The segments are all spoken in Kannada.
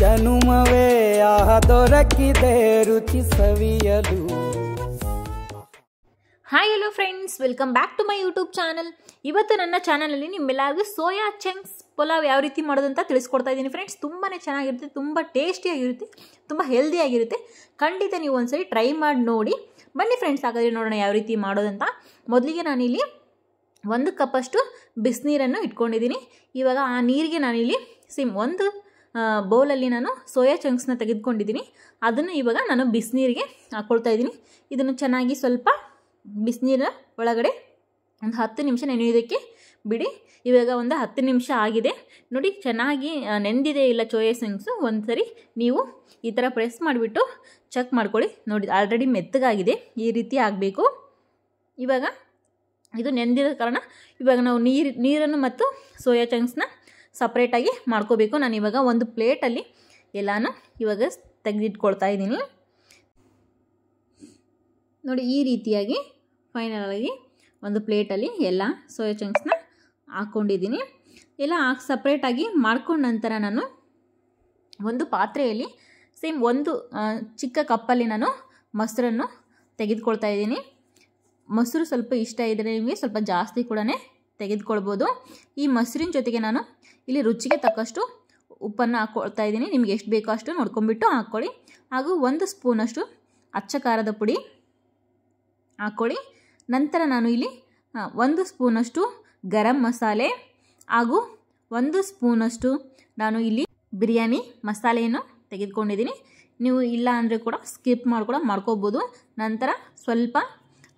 ಜನುಮವೇ ಆಹ ದೊರಕಿದೆ ರುಚಿ ಸವಿಯಲು hi hello friends welcome back to my YouTube channel ಇವತ್ತು ನನ್ನ ಚಾನಲಲ್ಲಿ ನಿಮ್ಮೆಲ್ಲರಿಗೂ ಸೋಯಾ ಚಂಕ್ಸ್ ಪುಲಾವ್ ಯಾವ ರೀತಿ ಮಾಡೋದು ಅಂತ ತಿಳಿಸ್ಕೊಡ್ತಾ ಇದ್ದೀನಿ ಫ್ರೆಂಡ್ಸ್ ತುಂಬಾ ಚೆನ್ನಾಗಿರುತ್ತೆ ತುಂಬ ಟೇಸ್ಟಿಯಾಗಿರುತ್ತೆ ತುಂಬ ಹೆಲ್ದಿಯಾಗಿರುತ್ತೆ ಖಂಡಿತ ನೀವು ಒಂದ್ಸರಿ ಟ್ರೈ ಮಾಡಿ ನೋಡಿ ಬನ್ನಿ ಫ್ರೆಂಡ್ಸ್ ಹಾಗಾದರೆ ನೋಡೋಣ ಯಾವ ರೀತಿ ಮಾಡೋದಂತ ಮೊದಲಿಗೆ ನಾನಿಲ್ಲಿ ಒಂದು ಕಪ್ಪಷ್ಟು ಬಿಸಿನೀರನ್ನು ಇಟ್ಕೊಂಡಿದ್ದೀನಿ ಇವಾಗ ಆ ನೀರಿಗೆ ನಾನಿಲ್ಲಿ ಸಿಮ್ ಒಂದು ಬೌಲಲ್ಲಿ ನಾನು ಸೋಯಾ ಚಂಕ್ಸ್ನ ತೆಗೆದುಕೊಂಡಿದ್ದೀನಿ ಅದನ್ನು ಇವಾಗ ನಾನು ಬಿಸಿನೀರಿಗೆ ಹಾಕ್ಕೊಳ್ತಾ ಇದ್ದೀನಿ ಇದನ್ನು ಚೆನ್ನಾಗಿ ಸ್ವಲ್ಪ ಬಿಸಿನೀರ ಒಳಗಡೆ ಒಂದು ಹತ್ತು ನಿಮಿಷ ನೆನೆಯೋದಕ್ಕೆ ಬಿಡಿ ಇವಾಗ ಒಂದು ಹತ್ತು ನಿಮಿಷ ಆಗಿದೆ ನೋಡಿ ಚೆನ್ನಾಗಿ ನೆಂದಿದೆ ಇಲ್ಲ ಚೋಯಾ ಚಂಕ್ಸು ಒಂದು ಸರಿ ನೀವು ಈ ಥರ ಪ್ರೆಸ್ ಮಾಡಿಬಿಟ್ಟು ಚೆಕ್ ಮಾಡ್ಕೊಳ್ಳಿ ನೋಡಿ ಆಲ್ರೆಡಿ ಮೆತ್ತಗಾಗಿದೆ ಈ ರೀತಿ ಆಗಬೇಕು ಇವಾಗ ಇದು ನೆಂದಿರೋ ಕಾರಣ ಇವಾಗ ನಾವು ನೀರು ನೀರನ್ನು ಮತ್ತು ಸೋಯಾ ಚಂಕ್ಸ್ನ ಸಪ್ರೇಟಾಗಿ ಮಾಡ್ಕೋಬೇಕು ನಾನು ಇವಾಗ ಒಂದು ಪ್ಲೇಟಲ್ಲಿ ಎಲ್ಲನೂ ಇವಾಗ ತೆಗೆದಿಟ್ಕೊಳ್ತಾ ಇದ್ದೀನಿ ನೋಡಿ ಈ ರೀತಿಯಾಗಿ ಫೈನಲಾಗಿ ಒಂದು ಪ್ಲೇಟಲ್ಲಿ ಎಲ್ಲ ಸೋಯಾ ಚಂಕ್ಸ್ನ ಹಾಕ್ಕೊಂಡಿದ್ದೀನಿ ಎಲ್ಲ ಹಾಕಿ ಸಪ್ರೇಟಾಗಿ ಮಾಡ್ಕೊಂಡ ನಂತರ ನಾನು ಒಂದು ಪಾತ್ರೆಯಲ್ಲಿ ಸೇಮ್ ಒಂದು ಚಿಕ್ಕ ಕಪ್ಪಲ್ಲಿ ನಾನು ಮೊಸರನ್ನು ತೆಗೆದುಕೊಳ್ತಾ ಇದ್ದೀನಿ ಮೊಸರು ಸ್ವಲ್ಪ ಇಷ್ಟ ಇದ್ದರೆ ನಿಮಗೆ ಸ್ವಲ್ಪ ಜಾಸ್ತಿ ಕೂಡ ತೆಗೆದುಕೊಳ್ಬೋದು ಈ ಮೊಸರಿನ ಜೊತೆಗೆ ನಾನು ಇಲ್ಲಿ ರುಚಿಗೆ ತಕ್ಕಷ್ಟು ಉಪ್ಪನ್ನು ಹಾಕ್ಕೊಳ್ತಾ ಇದ್ದೀನಿ ನಿಮಗೆ ಎಷ್ಟು ಬೇಕೋ ಅಷ್ಟು ನೋಡ್ಕೊಂಬಿಟ್ಟು ಹಾಕ್ಕೊಳ್ಳಿ ಹಾಗೂ ಒಂದು ಸ್ಪೂನಷ್ಟು ಅಚ್ಚ ಖಾರದ ಪುಡಿ ಹಾಕ್ಕೊಳ್ಳಿ ನಂತರ ನಾನು ಇಲ್ಲಿ ಒಂದು ಸ್ಪೂನಷ್ಟು ಗರಂ ಮಸಾಲೆ ಹಾಗೂ ಒಂದು ಸ್ಪೂನಷ್ಟು ನಾನು ಇಲ್ಲಿ ಬಿರಿಯಾನಿ ಮಸಾಲೆಯನ್ನು ತೆಗೆದುಕೊಂಡಿದ್ದೀನಿ ನೀವು ಇಲ್ಲ ಅಂದರೆ ಕೂಡ ಸ್ಕಿಪ್ ಮಾಡಿ ಕೂಡ ಮಾಡ್ಕೋಬೋದು ನಂತರ ಸ್ವಲ್ಪ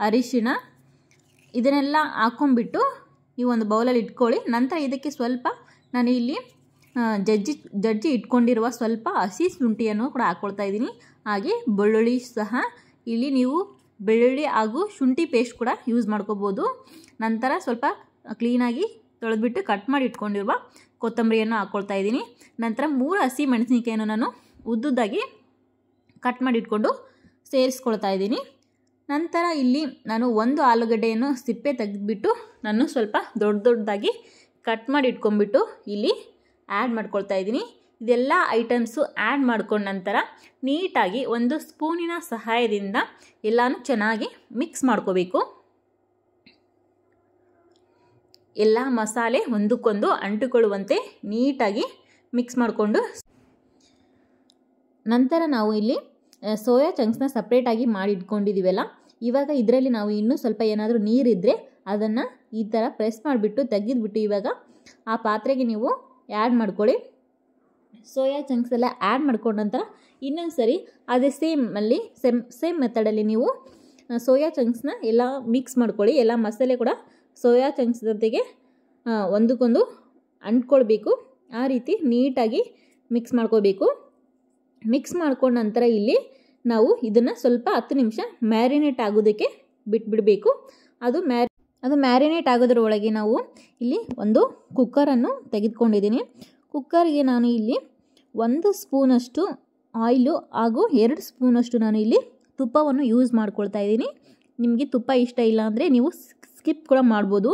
ಅರಿಶಿಣ ಇದನ್ನೆಲ್ಲ ಹಾಕ್ಕೊಂಬಿಟ್ಟು ಈ ಒಂದು ಬೌಲಲ್ಲಿ ಇಟ್ಕೊಳ್ಳಿ ನಂತರ ಇದಕ್ಕೆ ಸ್ವಲ್ಪ ನಾನು ಇಲ್ಲಿ ಜಜ್ಜಿ ಜಜ್ಜಿ ಇಟ್ಕೊಂಡಿರುವ ಸ್ವಲ್ಪ ಹಸಿ ಶುಂಠಿಯನ್ನು ಕೂಡ ಹಾಕ್ಕೊಳ್ತಾ ಇದ್ದೀನಿ ಹಾಗೆ ಬೆಳ್ಳುಳ್ಳಿ ಸಹ ಇಲ್ಲಿ ನೀವು ಬೆಳ್ಳುಳ್ಳಿ ಹಾಗೂ ಶುಂಠಿ ಪೇಸ್ಟ್ ಕೂಡ ಯೂಸ್ ಮಾಡ್ಕೋಬೋದು ನಂತರ ಸ್ವಲ್ಪ ಕ್ಲೀನಾಗಿ ತೊಳೆದ್ಬಿಟ್ಟು ಕಟ್ ಮಾಡಿ ಇಟ್ಕೊಂಡಿರುವ ಕೊತ್ತಂಬರಿಯನ್ನು ಹಾಕ್ಕೊಳ್ತಾ ಇದ್ದೀನಿ ನಂತರ ಮೂರು ಹಸಿ ಮೆಣಸಿನಕಾಯಿಯನ್ನು ನಾನು ಉದ್ದುದ್ದಾಗಿ ಕಟ್ ಮಾಡಿ ಇಟ್ಕೊಂಡು ಸೇರಿಸ್ಕೊಳ್ತಾ ಇದ್ದೀನಿ ನಂತರ ಇಲ್ಲಿ ನಾನು ಒಂದು ಆಲೂಗಡ್ಡೆಯನ್ನು ಸಿಪ್ಪೆ ತೆಗೆದುಬಿಟ್ಟು ನಾನು ಸ್ವಲ್ಪ ದೊಡ್ಡ ದೊಡ್ಡದಾಗಿ ಕಟ್ ಮಾಡಿ ಇಟ್ಕೊಂಡ್ಬಿಟ್ಟು ಇಲ್ಲಿ ಆ್ಯಡ್ ಮಾಡ್ಕೊಳ್ತಾ ಇದ್ದೀನಿ ಇದೆಲ್ಲ ಐಟಮ್ಸು ಆ್ಯಡ್ ಮಾಡ್ಕೊಂಡ ನಂತರ ನೀಟಾಗಿ ಒಂದು ಸ್ಪೂನಿನ ಸಹಾಯದಿಂದ ಎಲ್ಲನೂ ಚೆನ್ನಾಗಿ ಮಿಕ್ಸ್ ಮಾಡ್ಕೋಬೇಕು ಎಲ್ಲ ಮಸಾಲೆ ಒಂದಕ್ಕೊಂದು ಅಂಟಿಕೊಳ್ಳುವಂತೆ ನೀಟಾಗಿ ಮಿಕ್ಸ್ ಮಾಡಿಕೊಂಡು ನಂತರ ನಾವು ಇಲ್ಲಿ ಸೋಯಾ ಚಂಕ್ಸ್ನ ಸಪ್ರೇಟಾಗಿ ಮಾಡಿ ಇವಾಗ ಇದರಲ್ಲಿ ನಾವು ಇನ್ನೂ ಸ್ವಲ್ಪ ಏನಾದರೂ ನೀರಿದ್ದರೆ ಅದನ್ನು ಈ ಥರ ಪ್ರೆಸ್ ಮಾಡಿಬಿಟ್ಟು ತೆಗೆದುಬಿಟ್ಟು ಇವಾಗ ಆ ಪಾತ್ರೆಗೆ ನೀವು ಆ್ಯಡ್ ಮಾಡ್ಕೊಳ್ಳಿ ಸೋಯಾ ಚಂಕ್ಸ್ ಎಲ್ಲ ಆ್ಯಡ್ ಮಾಡ್ಕೊಂಡ ನಂತರ ಇನ್ನೊಂದು ಸರಿ ಅದೇ ಅಲ್ಲಿ ಸೇಮ್ ಸೇಮ್ ಮೆಥಡಲ್ಲಿ ನೀವು ಸೋಯಾ ಚಂಕ್ಸ್ನ ಎಲ್ಲ ಮಿಕ್ಸ್ ಮಾಡ್ಕೊಳ್ಳಿ ಎಲ್ಲ ಮಸಾಲೆ ಕೂಡ ಸೋಯಾ ಚಂಕ್ಸ್ ಜೊತೆಗೆ ಒಂದಕ್ಕೊಂದು ಅಂಟ್ಕೊಳ್ಬೇಕು ಆ ರೀತಿ ನೀಟಾಗಿ ಮಿಕ್ಸ್ ಮಾಡ್ಕೋಬೇಕು ಮಿಕ್ಸ್ ಮಾಡ್ಕೊಂಡ ನಂತರ ಇಲ್ಲಿ ನಾವು ಇದನ್ನು ಸ್ವಲ್ಪ ಹತ್ತು ನಿಮಿಷ ಮ್ಯಾರಿನೇಟ್ ಆಗೋದಕ್ಕೆ ಬಿಟ್ಬಿಡಬೇಕು ಅದು ಮ್ಯಾರಿ ಅದು ಮ್ಯಾರಿನೇಟ್ ಆಗೋದ್ರ ಒಳಗೆ ನಾವು ಇಲ್ಲಿ ಒಂದು ಕುಕ್ಕರನ್ನು ತೆಗೆದುಕೊಂಡಿದ್ದೀನಿ ಕುಕ್ಕರ್ಗೆ ನಾನು ಇಲ್ಲಿ ಒಂದು ಸ್ಪೂನಷ್ಟು ಆಯಿಲು ಹಾಗೂ ಎರಡು ಸ್ಪೂನಷ್ಟು ನಾನು ಇಲ್ಲಿ ತುಪ್ಪವನ್ನು ಯೂಸ್ ಮಾಡ್ಕೊಳ್ತಾ ಇದ್ದೀನಿ ನಿಮಗೆ ತುಪ್ಪ ಇಷ್ಟ ಇಲ್ಲ ಅಂದರೆ ನೀವು ಸ್ಕಿಪ್ ಕೂಡ ಮಾಡ್ಬೋದು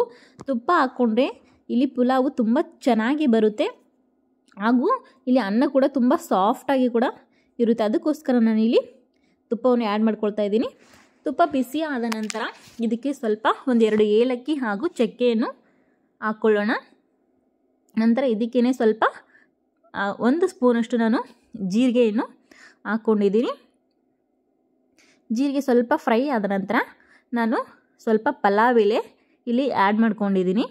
ತುಪ್ಪ ಹಾಕ್ಕೊಂಡ್ರೆ ಇಲ್ಲಿ ಪುಲಾವು ತುಂಬ ಚೆನ್ನಾಗಿ ಬರುತ್ತೆ ಹಾಗೂ ಇಲ್ಲಿ ಅನ್ನ ಕೂಡ ತುಂಬ ಸಾಫ್ಟಾಗಿ ಕೂಡ ಇರುತ್ತೆ ಅದಕ್ಕೋಸ್ಕರ ನಾನು ಇಲ್ಲಿ ತುಪ್ಪವನ್ನು ಆ್ಯಡ್ ಮಾಡ್ಕೊಳ್ತಾ ಇದ್ದೀನಿ ತುಪ್ಪ ಬಿಸಿ ಆದ ನಂತರ ಇದಕ್ಕೆ ಸ್ವಲ್ಪ ಒಂದೆರಡು ಏಲಕ್ಕಿ ಹಾಗೂ ಚಕ್ಕೆಯನ್ನು ಹಾಕ್ಕೊಳ್ಳೋಣ ನಂತರ ಇದಕ್ಕೇ ಸ್ವಲ್ಪ ಒಂದು ಸ್ಪೂನಷ್ಟು ನಾನು ಜೀರಿಗೆಯನ್ನು ಹಾಕ್ಕೊಂಡಿದ್ದೀನಿ ಜೀರಿಗೆ ಸ್ವಲ್ಪ ಫ್ರೈ ಆದ ನಂತರ ನಾನು ಸ್ವಲ್ಪ ಪಲಾವ್ ಎಲೆ ಇಲ್ಲಿ ಆ್ಯಡ್ ಮಾಡ್ಕೊಂಡಿದ್ದೀನಿ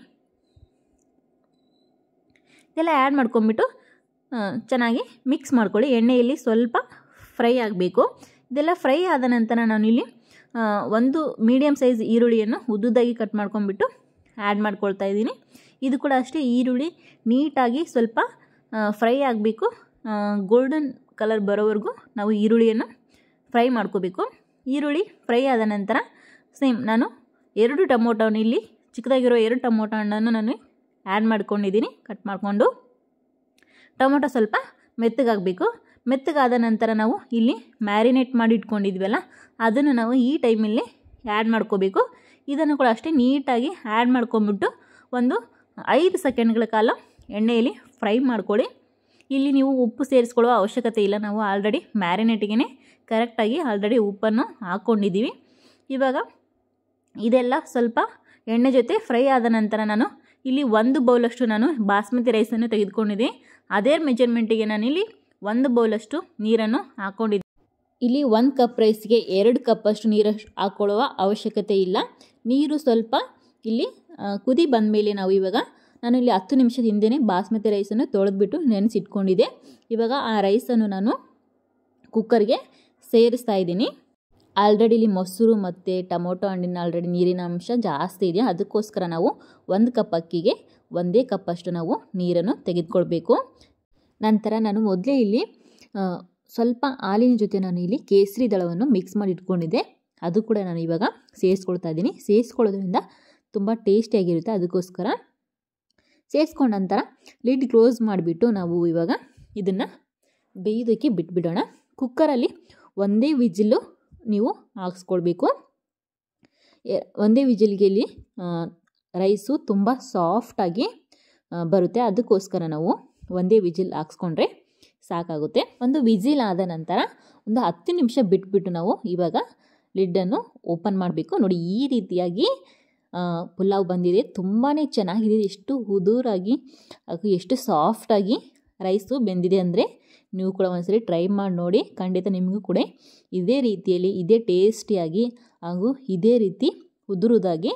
ಇದೆಲ್ಲ ಆ್ಯಡ್ ಮಾಡ್ಕೊಂಬಿಟ್ಟು ಚೆನ್ನಾಗಿ ಮಿಕ್ಸ್ ಮಾಡ್ಕೊಳ್ಳಿ ಎಣ್ಣೆಯಲ್ಲಿ ಸ್ವಲ್ಪ ಫ್ರೈ ಆಗಬೇಕು ಇದೆಲ್ಲ ಫ್ರೈ ಆದ ನಂತರ ನಾನು ಇಲ್ಲಿ ಒಂದು ಮೀಡಿಯಮ್ ಸೈಜ್ ಈರುಳ್ಳಿಯನ್ನು ಉದ್ದುದ್ದಾಗಿ ಕಟ್ ಮಾಡ್ಕೊಂಡ್ಬಿಟ್ಟು ಆ್ಯಡ್ ಮಾಡ್ಕೊಳ್ತಾ ಇದ್ದೀನಿ ಇದು ಕೂಡ ಅಷ್ಟೇ ಈರುಳ್ಳಿ ನೀಟಾಗಿ ಸ್ವಲ್ಪ ಫ್ರೈ ಆಗಬೇಕು ಗೋಲ್ಡನ್ ಕಲರ್ ಬರೋವರೆಗೂ ನಾವು ಈರುಳ್ಳಿಯನ್ನು ಫ್ರೈ ಮಾಡ್ಕೋಬೇಕು ಈರುಳ್ಳಿ ಫ್ರೈ ಆದ ನಂತರ ಸೇಮ್ ನಾನು ಎರಡು ಟೊಮೊಟೊನ ಇಲ್ಲಿ ಚಿಕ್ಕದಾಗಿರೋ ಎರಡು ಟೊಮೊಟೊ ಹಣ್ಣನ್ನು ನಾನು ಆ್ಯಡ್ ಮಾಡ್ಕೊಂಡಿದ್ದೀನಿ ಕಟ್ ಮಾಡಿಕೊಂಡು ಟೊಮೊಟೊ ಸ್ವಲ್ಪ ಮೆತ್ತಗಾಗಬೇಕು ಮೆತ್ತಗಾದ ನಂತರ ನಾವು ಇಲ್ಲಿ ಮ್ಯಾರಿನೇಟ್ ಮಾಡಿ ಇಟ್ಕೊಂಡಿದ್ವಲ್ಲ ಅದನ್ನು ನಾವು ಈ ಟೈಮಲ್ಲಿ ಆ್ಯಡ್ ಮಾಡ್ಕೋಬೇಕು ಇದನ್ನು ಕೂಡ ಅಷ್ಟೇ ನೀಟಾಗಿ ಆ್ಯಡ್ ಮಾಡ್ಕೊಂಬಿಟ್ಟು ಒಂದು ಐದು ಸೆಕೆಂಡ್ಗಳ ಕಾಲ ಎಣ್ಣೆಯಲ್ಲಿ ಫ್ರೈ ಮಾಡ್ಕೊಳ್ಳಿ ಇಲ್ಲಿ ನೀವು ಉಪ್ಪು ಸೇರಿಸ್ಕೊಳ್ಳುವ ಅವಶ್ಯಕತೆ ಇಲ್ಲ ನಾವು ಆಲ್ರೆಡಿ ಮ್ಯಾರಿನೇಟಿಗೆ ಕರೆಕ್ಟಾಗಿ ಆಲ್ರೆಡಿ ಉಪ್ಪನ್ನು ಹಾಕ್ಕೊಂಡಿದ್ದೀವಿ ಇವಾಗ ಇದೆಲ್ಲ ಸ್ವಲ್ಪ ಎಣ್ಣೆ ಜೊತೆ ಫ್ರೈ ಆದ ನಂತರ ನಾನು ಇಲ್ಲಿ ಒಂದು ಬೌಲಷ್ಟು ನಾನು ಬಾಸ್ಮತಿ ರೈಸನ್ನು ತೆಗೆದುಕೊಂಡಿದ್ದೀನಿ ಅದೇ ಮೆಜರ್ಮೆಂಟಿಗೆ ನಾನಿಲ್ಲಿ ಒಂದು ಬೌಲಷ್ಟು ನೀರನ್ನು ಹಾಕೊಂಡಿದ್ದೆ ಇಲ್ಲಿ ಒಂದು ಕಪ್ ರೈಸ್ಗೆ ಎರಡು ಕಪ್ಪಷ್ಟು ನೀರು ಹಾಕ್ಕೊಳ್ಳುವ ಅವಶ್ಯಕತೆ ಇಲ್ಲ ನೀರು ಸ್ವಲ್ಪ ಇಲ್ಲಿ ಕುದಿ ಬಂದ ಮೇಲೆ ನಾವು ಇವಾಗ ನಾನು ಇಲ್ಲಿ ಹತ್ತು ನಿಮಿಷದ ಹಿಂದೆಯೇ ಬಾಸ್ಮತಿ ರೈಸನ್ನು ತೊಳೆದ್ಬಿಟ್ಟು ನೆನೆಸಿಟ್ಕೊಂಡಿದ್ದೆ ಇವಾಗ ಆ ರೈಸನ್ನು ನಾನು ಕುಕ್ಕರ್ಗೆ ಸೇರಿಸ್ತಾ ಇದ್ದೀನಿ ಆಲ್ರೆಡಿ ಇಲ್ಲಿ ಮೊಸರು ಮತ್ತು ಟೊಮೊಟೊ ಹಣ್ಣಿನ ಆಲ್ರೆಡಿ ನೀರಿನ ಅಂಶ ಜಾಸ್ತಿ ಇದೆ ಅದಕ್ಕೋಸ್ಕರ ನಾವು ಒಂದು ಕಪ್ ಅಕ್ಕಿಗೆ ಒಂದೇ ಕಪ್ಪಷ್ಟು ನಾವು ನೀರನ್ನು ತೆಗೆದುಕೊಳ್ಬೇಕು ನಂತರ ನಾನು ಮೊದಲೇ ಇಲ್ಲಿ ಸ್ವಲ್ಪ ಹಾಲಿನ ಜೊತೆ ನಾನು ಇಲ್ಲಿ ಕೇಸರಿ ದಳವನ್ನು ಮಿಕ್ಸ್ ಮಾಡಿ ಇಟ್ಕೊಂಡಿದ್ದೆ ಅದು ಕೂಡ ನಾನು ಇವಾಗ ಸೇರಿಸ್ಕೊಳ್ತಾ ಇದ್ದೀನಿ ಸೇರಿಸ್ಕೊಳ್ಳೋದ್ರಿಂದ ತುಂಬ ಟೇಸ್ಟಿಯಾಗಿರುತ್ತೆ ಅದಕ್ಕೋಸ್ಕರ ಸೇರಿಸ್ಕೊಂಡ ನಂತರ ಲಿಡ್ ಕ್ಲೋಸ್ ಮಾಡಿಬಿಟ್ಟು ನಾವು ಇವಾಗ ಇದನ್ನು ಬೇಯೋದಕ್ಕೆ ಬಿಟ್ಬಿಡೋಣ ಕುಕ್ಕರಲ್ಲಿ ಒಂದೇ ವಿಜಿಲು ನೀವು ಹಾಕ್ಸ್ಕೊಳ್ಬೇಕು ಒಂದೇ ವಿಜಿಲ್ಗೆ ಇಲ್ಲಿ ರೈಸು ತುಂಬ ಸಾಫ್ಟಾಗಿ ಬರುತ್ತೆ ಅದಕ್ಕೋಸ್ಕರ ನಾವು ಒಂದೇ ವಿಜಿಲ್ ಹಾಕ್ಸ್ಕೊಂಡ್ರೆ ಸಾಕಾಗುತ್ತೆ ಒಂದು ವಿಜಿಲ್ ಆದ ನಂತರ ಒಂದು ಹತ್ತು ನಿಮಿಷ ಬಿಟ್ಬಿಟ್ಟು ನಾವು ಇವಾಗ ಲಿಡ್ಡನ್ನು ಓಪನ್ ಮಾಡಬೇಕು ನೋಡಿ ಈ ರೀತಿಯಾಗಿ ಪುಲಾವ್ ಬಂದಿದೆ ತುಂಬಾ ಚೆನ್ನಾಗಿದೆ ಎಷ್ಟು ಉದುರಾಗಿ ಎಷ್ಟು ಸಾಫ್ಟಾಗಿ ರೈಸು ಬೆಂದಿದೆ ಅಂದರೆ ನೀವು ಕೂಡ ಒಂದ್ಸರಿ ಟ್ರೈ ಮಾಡಿ ನೋಡಿ ಖಂಡಿತ ನಿಮಗೂ ಕೂಡ ಇದೇ ರೀತಿಯಲ್ಲಿ ಇದೇ ಟೇಸ್ಟಿಯಾಗಿ ಹಾಗೂ ಇದೇ ರೀತಿ ಉದುರುದಾಗಿ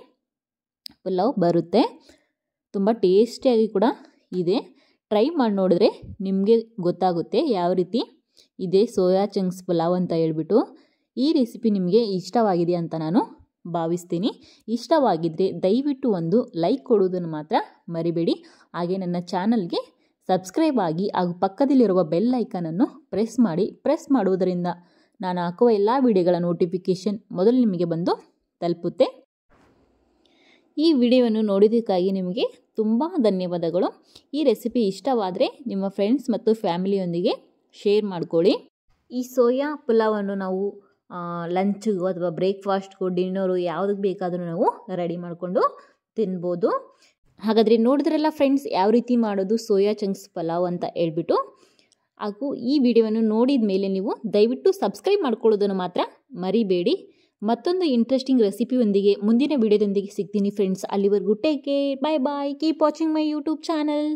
ಪುಲಾವ್ ಬರುತ್ತೆ ತುಂಬ ಟೇಸ್ಟಿಯಾಗಿ ಕೂಡ ಇದೆ ಟ್ರೈ ಮಾಡಿ ನೋಡಿದ್ರೆ ನಿಮಗೆ ಗೊತ್ತಾಗುತ್ತೆ ಯಾವ ರೀತಿ ಇದೆ ಸೋಯಾ ಚಂಕ್ಸ್ ಪಲಾವ್ ಅಂತ ಹೇಳ್ಬಿಟ್ಟು ಈ ರೆಸಿಪಿ ನಿಮಗೆ ಇಷ್ಟವಾಗಿದೆ ಅಂತ ನಾನು ಭಾವಿಸ್ತೀನಿ ಇಷ್ಟವಾಗಿದ್ದರೆ ದಯವಿಟ್ಟು ಒಂದು ಲೈಕ್ ಕೊಡುವುದನ್ನು ಮಾತ್ರ ಮರಿಬೇಡಿ ಹಾಗೆ ನನ್ನ ಚಾನಲ್ಗೆ ಸಬ್ಸ್ಕ್ರೈಬ್ ಆಗಿ ಹಾಗೂ ಪಕ್ಕದಲ್ಲಿರುವ ಬೆಲ್ ಐಕನನ್ನು ಪ್ರೆಸ್ ಮಾಡಿ ಪ್ರೆಸ್ ಮಾಡುವುದರಿಂದ ನಾನು ಹಾಕುವ ಎಲ್ಲ ವಿಡಿಯೋಗಳ ನೋಟಿಫಿಕೇಷನ್ ಮೊದಲು ನಿಮಗೆ ಬಂದು ತಲುಪುತ್ತೆ ಈ ವಿಡಿಯೋವನ್ನು ನೋಡಿದ್ದಕ್ಕಾಗಿ ನಿಮಗೆ ತುಂಬ ಧನ್ಯವಾದಗಳು ಈ ರೆಸಿಪಿ ಇಷ್ಟವಾದರೆ ನಿಮ್ಮ ಫ್ರೆಂಡ್ಸ್ ಮತ್ತು ಫ್ಯಾಮಿಲಿಯೊಂದಿಗೆ ಶೇರ್ ಮಾಡಿಕೊಳ್ಳಿ ಈ ಸೋಯಾ ಪುಲಾವನ್ನು ನಾವು ಲಂಚ್ಗೂ ಅಥವಾ ಬ್ರೇಕ್ಫಾಸ್ಟ್ಗೂ ಡಿನ್ನರು ಯಾವುದಕ್ಕೆ ಬೇಕಾದರೂ ನಾವು ರೆಡಿ ಮಾಡಿಕೊಂಡು ತಿನ್ಬೋದು ಹಾಗಾದರೆ ನೋಡಿದ್ರಲ್ಲ ಫ್ರೆಂಡ್ಸ್ ಯಾವ ರೀತಿ ಮಾಡೋದು ಸೋಯಾ ಚಂಕ್ಸ್ ಪಲಾವ್ ಅಂತ ಹೇಳ್ಬಿಟ್ಟು ಹಾಗೂ ಈ ವಿಡಿಯೋವನ್ನು ನೋಡಿದ ಮೇಲೆ ನೀವು ದಯವಿಟ್ಟು ಸಬ್ಸ್ಕ್ರೈಬ್ ಮಾಡ್ಕೊಳ್ಳೋದನ್ನು ಮಾತ್ರ ಮರಿಬೇಡಿ ಮತ್ತೊಂದು ಇಂಟ್ರೆಸ್ಟಿಂಗ್ ರೆಸಿಪಿಯೊಂದಿಗೆ ಮುಂದಿನ ವಿಡಿಯೋದೊಂದಿಗೆ ಸಿಗ್ತೀನಿ ಫ್ರೆಂಡ್ಸ್ ಅಲ್ಲಿವರೆಗೂ take care bye bye keep watching my YouTube channel